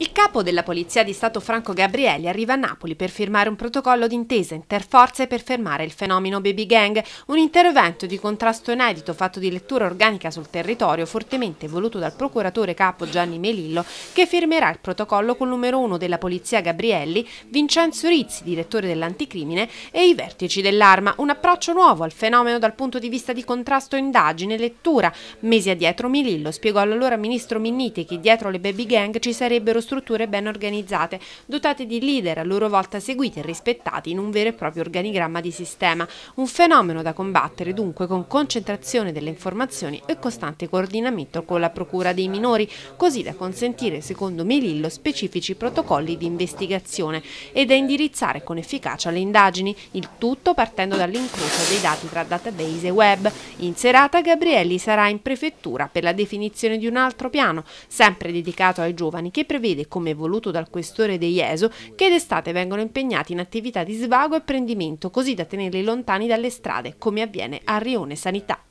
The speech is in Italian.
Il capo della Polizia di Stato Franco Gabrielli arriva a Napoli per firmare un protocollo d'intesa interforze per fermare il fenomeno baby gang, un intervento di contrasto inedito fatto di lettura organica sul territorio fortemente voluto dal procuratore capo Gianni Melillo che firmerà il protocollo con il numero 1 della Polizia Gabrielli, Vincenzo Rizzi, direttore dell'anticrimine, e i vertici dell'arma, un approccio nuovo al fenomeno dal punto di vista di contrasto indagine e lettura. Mesi addietro Melillo spiegò all'allora ministro Minniti che dietro le baby gang ci sarebbero strutture ben organizzate, dotate di leader a loro volta seguiti e rispettati in un vero e proprio organigramma di sistema. Un fenomeno da combattere dunque con concentrazione delle informazioni e costante coordinamento con la Procura dei minori, così da consentire secondo Melillo specifici protocolli di investigazione e da indirizzare con efficacia le indagini, il tutto partendo dall'incrocio dei dati tra database e web. In serata Gabrielli sarà in prefettura per la definizione di un altro piano, sempre dedicato ai giovani, che prevede prevede, come voluto dal questore De Ieso, che d'estate vengono impegnati in attività di svago e apprendimento, così da tenerli lontani dalle strade, come avviene a Rione Sanità.